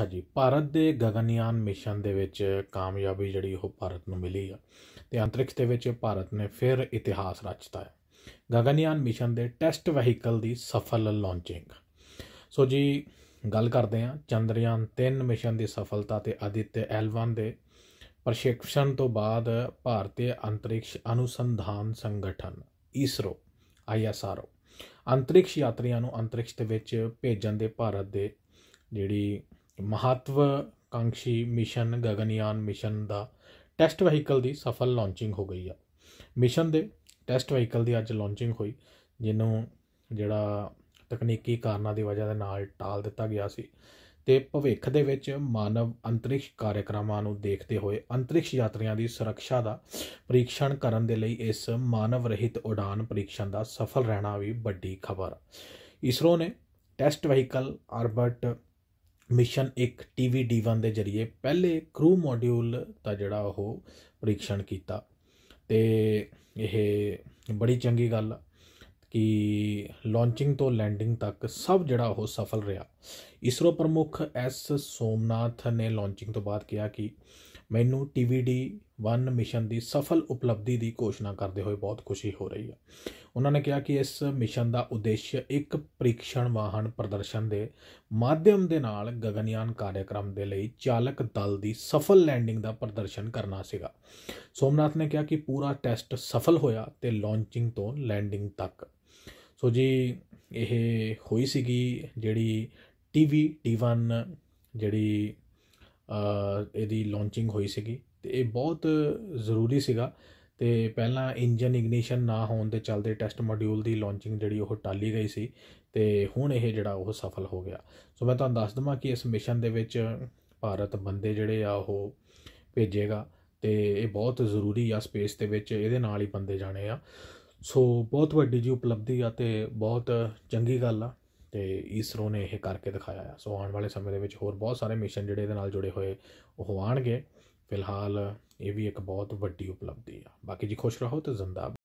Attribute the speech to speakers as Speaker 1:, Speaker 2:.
Speaker 1: ਅੱਛਾ ਜੀ ਭਾਰਤ ਦੇ ਗਗਨਯਾਨ ਮਿਸ਼ਨ ਦੇ ਵਿੱਚ ਕਾਮਯਾਬੀ ਜਿਹੜੀ ਉਹ ਭਾਰਤ ਨੂੰ ਮਿਲੀ ਆ ਤੇ ਅੰਤਰਿਕਸ਼ ਦੇ ਵਿੱਚ ਭਾਰਤ ਨੇ ਫਿਰ ਇਤਿਹਾਸ ਰਚਤਾ ਹੈ ਗਗਨਯਾਨ ਮਿਸ਼ਨ ਦੇ ਟੈਸਟ ਵਹੀਕਲ ਦੀ ਸਫਲ ਲਾਂਚਿੰਗ ਸੋ ਜੀ ਗੱਲ ਕਰਦੇ ਆ ਚੰਦਰਯਾਨ 3 ਮਿਸ਼ਨ ਦੀ ਸਫਲਤਾ ਤੇ ਆਦਿਤਯ L1 ਦੇ ਪ੍ਰਸ਼ਿਕਸ਼ਣ ਤੋਂ ਬਾਅਦ ਭਾਰਤੀ ਅੰਤਰਿਕਸ਼ ਅਨੁਸੰਧਾਨ ਸੰਗਠਨ ISRO ISRO ਅੰਤਰਿਕਸ਼ ਯਾਤਰੀਆਂ ਨੂੰ ਅੰਤਰਿਕਸ਼ ਦੇ ਵਿੱਚ ਭੇਜਣ ਦੇ ਭਾਰਤ ਦੇ ਜਿਹੜੀ ਮਹੱਤਵਕਾਂਖੀ ਮਿਸ਼ਨ ਗਗਨਯਾਨ ਮਿਸ਼ਨ ਦਾ ਟੈਸਟ ਵਹੀਕਲ ਦੀ ਸਫਲ ਲਾਂਚਿੰਗ ਹੋ ਗਈ ਆ ਮਿਸ਼ਨ ਦੇ ਟੈਸਟ ਵਹੀਕਲ ਦੀ ਅੱਜ ਲਾਂਚਿੰਗ ਹੋਈ ਜਿਹਨੂੰ ਜਿਹੜਾ ਤਕਨੀਕੀ ਕਾਰਨਾਂ ਦੀ ਵਜ੍ਹਾ ਦੇ ਨਾਲ ਟਾਲ ਦਿੱਤਾ ਗਿਆ ਸੀ ਤੇ ਭਵਿੱਖ ਦੇ ਵਿੱਚ ਮਾਨਵ ਅੰਤਰਿਕਸ਼ ਕਾਰਜਕ੍ਰਮਾਂ ਨੂੰ ਦੇਖਦੇ ਹੋਏ ਅੰਤਰਿਕਸ਼ ਯਾਤਰੀਆਂ ਦੀ ਸੁਰੱਖਿਆ ਦਾ ਪ੍ਰੀਖਣ ਕਰਨ ਦੇ ਲਈ ਇਸ ਮਾਨਵ ਰਹਿਤ ਉਡਾਨ ਪ੍ਰੀਖਣ ਦਾ ਸਫਲ ਰਹਿਣਾ ਵੀ ਵੱਡੀ ਖਬਰ ਇਸਰੋ ਨੇ test vehicle orbit mission 1 TV D1 ਦੇ ਜਰੀਏ ਪਹਿਲੇ ਕਰੂ ਮੋਡਿਊਲ ਦਾ ਜਿਹੜਾ ਉਹ ਪ੍ਰੀਖਣ ਕੀਤਾ ਤੇ ਇਹ ਬੜੀ ਚੰਗੀ ਗੱਲ ਕਿ ਲਾਂਚਿੰਗ ਤੋਂ ਲੈਂਡਿੰਗ ਤੱਕ ਸਭ ਜਿਹੜਾ ਉਹ ਸਫਲ ਰਿਹਾ ਇਸਰੋ ਪ੍ਰਮੁੱਖ ਐਸ ਸੋਮਨਾਥ ਨੇ ਲਾਂਚਿੰਗ ਤੋਂ ਬਾਅਦ ਕਿਹਾ ਕਿ ਮੈਨੂੰ ਟੀਵੀਡੀ 1 ਮਿਸ਼ਨ ਦੀ ਸਫਲ ਉਪਲਬਧੀ ਦੀ ਘੋਸ਼ਣਾ ਕਰਦੇ ਹੋਏ ਬਹੁਤ ਖੁਸ਼ੀ ਹੋ ਰਹੀ ਹੈ ਉਹਨਾਂ ਨੇ ਕਿਹਾ ਕਿ ਇਸ ਮਿਸ਼ਨ ਦਾ ਉਦੇਸ਼ ਇੱਕ ਪ੍ਰੀਖਣ ਵਾਹਨ ਪ੍ਰਦਰਸ਼ਨ ਦੇ ਮਾਧਿਅਮ ਦੇ ਨਾਲ ਗਗਨਯਾਨ ਕਾਰਜਕ੍ਰਮ ਦੇ ਲਈ ਚਾਲਕ ਦਲ ਦੀ ਸਫਲ ਲੈਂਡਿੰਗ ਦਾ ਪ੍ਰਦਰਸ਼ਨ ਕਰਨਾ ਸੀਗਾ ਸੋਮਨਾਥ ਨੇ ਕਿਹਾ ਕਿ ਪੂਰਾ ਟੈਸਟ ਸਫਲ ਹੋਇਆ ਤੇ ਲਾਂਚਿੰਗ ਤੋਂ ਲੈਂਡਿੰਗ ਤੱਕ ਸੋ ਜੀ ਇਹ ਹੋਈ ਸੀਗੀ ਜਿਹੜੀ ਟੀਵੀ T1 ਜਿਹੜੀ ਇਹਦੀ ਲਾਂਚਿੰਗ ਹੋਈ ਸੀਗੀ ਤੇ ਇਹ ਬਹੁਤ ਜ਼ਰੂਰੀ ਸੀਗਾ ਤੇ ਪਹਿਲਾਂ ਇੰਜਨ ਇਗਨੀਸ਼ਨ ਨਾ ਹੋਣ ਦੇ ਚੱਲਦੇ ਟੈਸਟ ਮੋਡਿਊਲ ਦੀ ਲਾਂਚਿੰਗ ਜਿਹੜੀ ਉਹ ਟਾਲੀ ਗਈ ਸੀ ਤੇ ਹੁਣ ਇਹ ਜਿਹੜਾ ਉਹ ਸਫਲ ਹੋ ਗਿਆ ਸੋ ਮੈਂ ਤੁਹਾਨੂੰ ਦੱਸ ਦਵਾਂ ਕਿ ਇਸ ਮਿਸ਼ਨ ਦੇ ਵਿੱਚ ਭਾਰਤ ਬੰਦੇ ਜਿਹੜੇ ਆ ਉਹ ਭੇਜੇਗਾ ਤੇ ਇਹ ਬਹੁਤ ਜ਼ਰੂਰੀ ਆ ਸਪੇਸ ਦੇ ਵਿੱਚ ਇਹਦੇ ਨਾਲ ਹੀ ਬੰਦੇ ਜਾਣੇ ਆ ਸੋ ਬਹੁਤ ਵੱਡੀ ਜੀ ਉਪਲਬਧੀ ਆ ਤੇ ਬਹੁਤ ਚੰਗੀ ਗੱਲ ਆ ਤੇ ਈਸਰੋ ਨੇ ਇਹ ਕਰਕੇ ਦਿਖਾਇਆ ਆ ਸੋ ਆਉਣ ਵਾਲੇ ਸਮੇਂ ਦੇ ਵਿੱਚ ਹੋਰ ਬਹੁਤ ਸਾਰੇ ਮਿਸ਼ਨ ਜਿਹੜੇ ਇਹਦੇ ਨਾਲ ਜੁੜੇ ਹੋਏ ਉਹ ਆਣਗੇ ਫਿਲਹਾਲ ਇਹ ਵੀ ਇੱਕ ਬਹੁਤ ਵੱਡੀ ਉਪਲਬਧੀ ਆ ਬਾਕੀ ਜੀ ਖੁਸ਼ ਰਹੋ ਤੇ ਜ਼ਿੰਦਾ